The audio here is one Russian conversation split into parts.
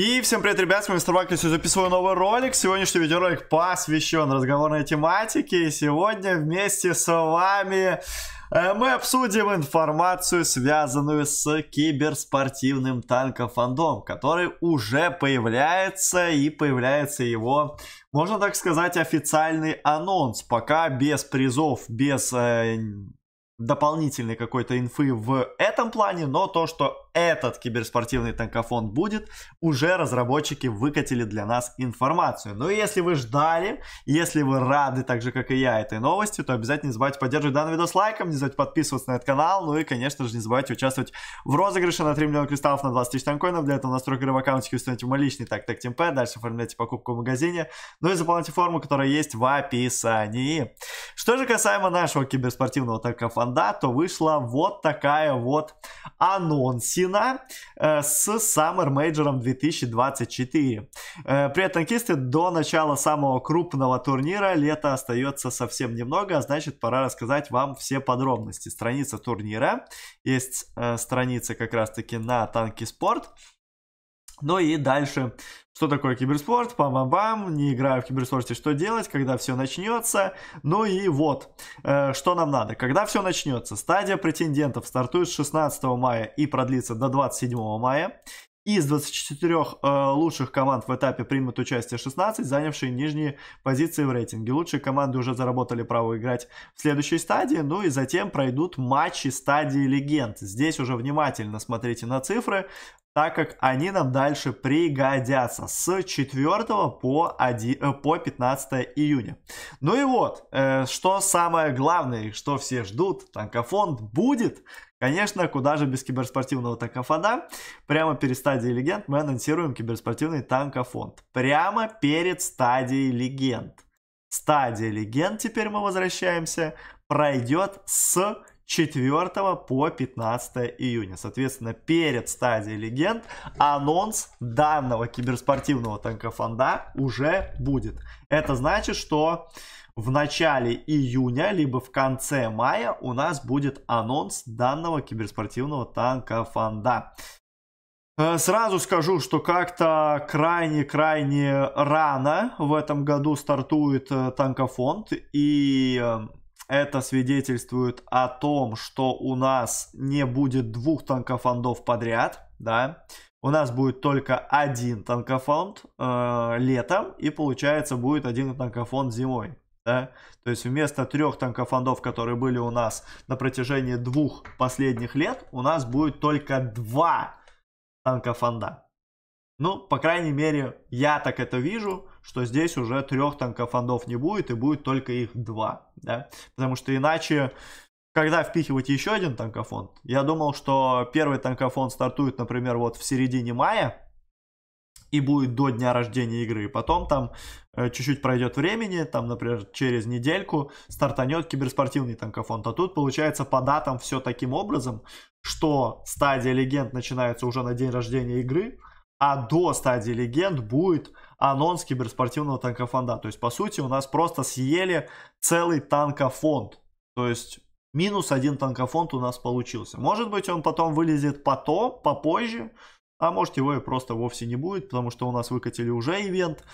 И всем привет, ребят, с вами Старбакс, я записываю новый ролик. Сегодняшний видеоролик посвящен разговорной тематике. И сегодня вместе с вами э, мы обсудим информацию, связанную с киберспортивным танкофандом, который уже появляется и появляется его, можно так сказать, официальный анонс. Пока без призов, без э, дополнительной какой-то инфы в этом плане, но то, что этот киберспортивный танкофон будет, уже разработчики выкатили для нас информацию. Ну и если вы ждали, если вы рады, так же как и я, этой новости, то обязательно не забывайте поддерживать данный видос лайком, не забывайте подписываться на этот канал, ну и, конечно же, не забывайте участвовать в розыгрыше на 3 миллиона кристаллов на 20 тысяч танкоинов. Для этого настройка игры в аккаунте установите мой личный так так темпе, дальше оформляйте покупку в магазине, ну и заполняйте форму, которая есть в описании. Что же касаемо нашего киберспортивного танкофона, да, то вышла вот такая вот анонсина э, с Summer Major 2024. Э, при этом кисты до начала самого крупного турнира лета остается совсем немного, а значит пора рассказать вам все подробности. Страница турнира, есть э, страница как раз таки на Танки Спорт. Ну и дальше, что такое киберспорт, пам-пам-пам, не играю в киберспорте, что делать, когда все начнется. Ну и вот, э, что нам надо. Когда все начнется, стадия претендентов стартует с 16 мая и продлится до 27 мая. Из 24 э, лучших команд в этапе примут участие 16, занявшие нижние позиции в рейтинге. Лучшие команды уже заработали право играть в следующей стадии, ну и затем пройдут матчи стадии легенд. Здесь уже внимательно смотрите на цифры, так как они нам дальше пригодятся с 4 по, 1, э, по 15 июня. Ну и вот, э, что самое главное, что все ждут, танкофонд будет Конечно, куда же без киберспортивного танкофона? Прямо перед стадией легенд мы анонсируем киберспортивный танкофонд. Прямо перед стадией легенд. Стадия легенд, теперь мы возвращаемся, пройдет с 4 по 15 июня. Соответственно, перед стадией легенд анонс данного киберспортивного танкофонда уже будет. Это значит, что в начале июня, либо в конце мая у нас будет анонс данного киберспортивного танка Фанда. Э, сразу скажу, что как-то крайне-крайне рано в этом году стартует э, танкофонд, и эм, это свидетельствует о том, что у нас не будет двух танкофондов подряд, да, у нас будет только один танкофонд э, летом, и получается будет один танкофонд зимой да, то есть вместо трех танкофондов, которые были у нас на протяжении двух последних лет, у нас будет только два танкофонда. Ну, по крайней мере, я так это вижу, что здесь уже трех танкофондов не будет, и будет только их два, да, потому что иначе, когда впихивать еще один танкофонд, я думал, что первый танкофонд стартует, например, вот в середине мая, и будет до дня рождения игры. и Потом там Э, чуть-чуть пройдет времени, там, например, через недельку стартанет киберспортивный танкофон, а тут получается по датам все таким образом, что стадия легенд начинается уже на день рождения игры, а до стадии легенд будет анонс киберспортивного танкофонда. То есть, по сути, у нас просто съели целый танкофонд. То есть, минус один танкофонд у нас получился. Может быть, он потом вылезет потом, попозже, а может его и просто вовсе не будет, потому что у нас выкатили уже ивент,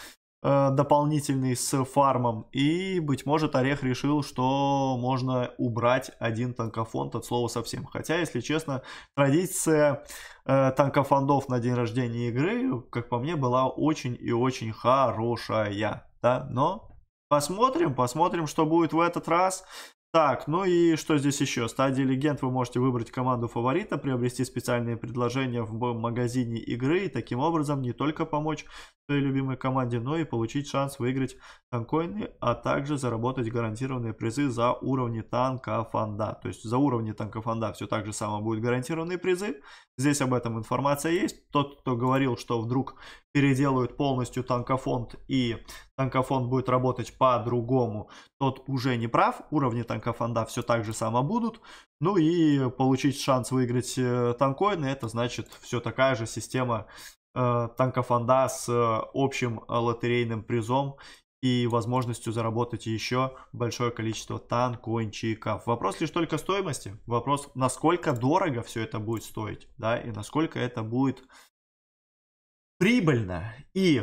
Э, дополнительный с фармом. И, быть может, Орех решил, что можно убрать один танкофонд от слова совсем. Хотя, если честно, традиция э, танкофондов на день рождения игры, как по мне, была очень и очень хорошая. Да? Но посмотрим, посмотрим, что будет в этот раз. Так, ну и что здесь еще? Стадии легенд вы можете выбрать команду фаворита, приобрести специальные предложения в магазине игры и таким образом не только помочь своей любимой команде, но и получить шанс выиграть танкоины, а также заработать гарантированные призы за уровни танка фонда. То есть за уровни танка фонда все так же самое будет гарантированные призы. Здесь об этом информация есть. Тот, кто говорил, что вдруг переделают полностью танкофонд и танкофонд будет работать по-другому, тот уже не прав. Уровни танкофонда все так же само будут. Ну и получить шанс выиграть э, танкоины, это значит все такая же система Э, танкофонда с э, общим э, лотерейным призом и возможностью заработать еще большое количество танкончиков. Вопрос лишь только стоимости. Вопрос, насколько дорого все это будет стоить, да, и насколько это будет прибыльно и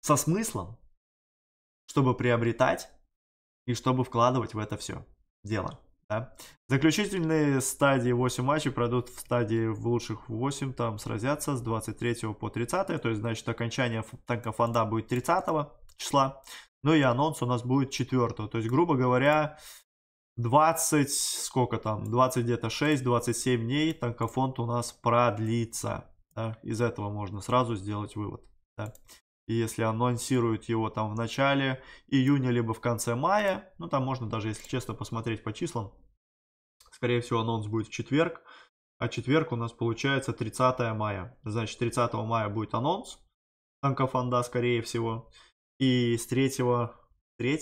со смыслом, чтобы приобретать и чтобы вкладывать в это все дело. Да? Заключительные стадии 8 матчей пройдут в стадии в лучших 8, там сразятся с 23 по 30, то есть, значит, окончание танка фонда будет 30 числа, ну и анонс у нас будет 4, то есть, грубо говоря, 20, сколько там, 20 где-то 6, 27 дней танкофонд у нас продлится, да? из этого можно сразу сделать вывод, да? И если анонсируют его там в начале июня, либо в конце мая, ну там можно даже, если честно, посмотреть по числам. Скорее всего, анонс будет в четверг. А четверг у нас получается 30 мая. Значит, 30 мая будет анонс. Танка скорее всего. И с 3, 3,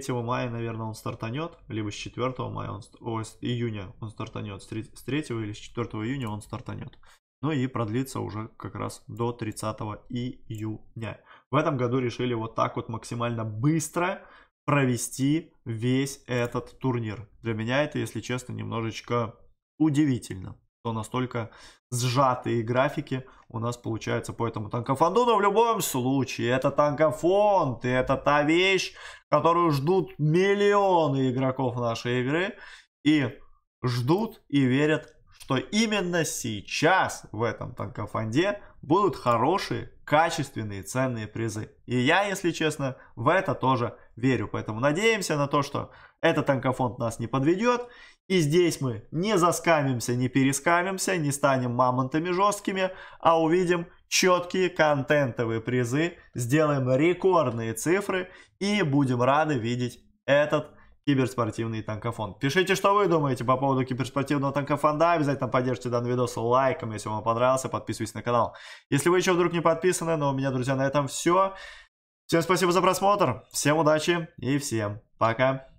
3 мая, наверное, он стартанет, либо с 4 мая, он, о, с июня он стартанет, с 3, с 3 или с 4 июня он стартанет. Ну и продлится уже как раз до 30 июня. В этом году решили вот так вот максимально быстро провести весь этот турнир. Для меня это, если честно, немножечко удивительно, что настолько сжатые графики у нас получаются по этому танкофонду. Но в любом случае, это танкофонд, и это та вещь, которую ждут миллионы игроков нашей игры. И ждут и верят что именно сейчас в этом танкофонде будут хорошие, качественные, ценные призы. И я, если честно, в это тоже верю. Поэтому надеемся на то, что этот танкофонд нас не подведет. И здесь мы не заскамимся, не перескамимся, не станем мамонтами жесткими, а увидим четкие контентовые призы, сделаем рекордные цифры и будем рады видеть этот танкофонд киберспортивный танкофон. Пишите, что вы думаете по поводу киберспортивного танкофонда. Обязательно поддержите данный видос лайком, если вам понравился. Подписывайтесь на канал. Если вы еще вдруг не подписаны, но у меня, друзья, на этом все. Всем спасибо за просмотр. Всем удачи и всем пока.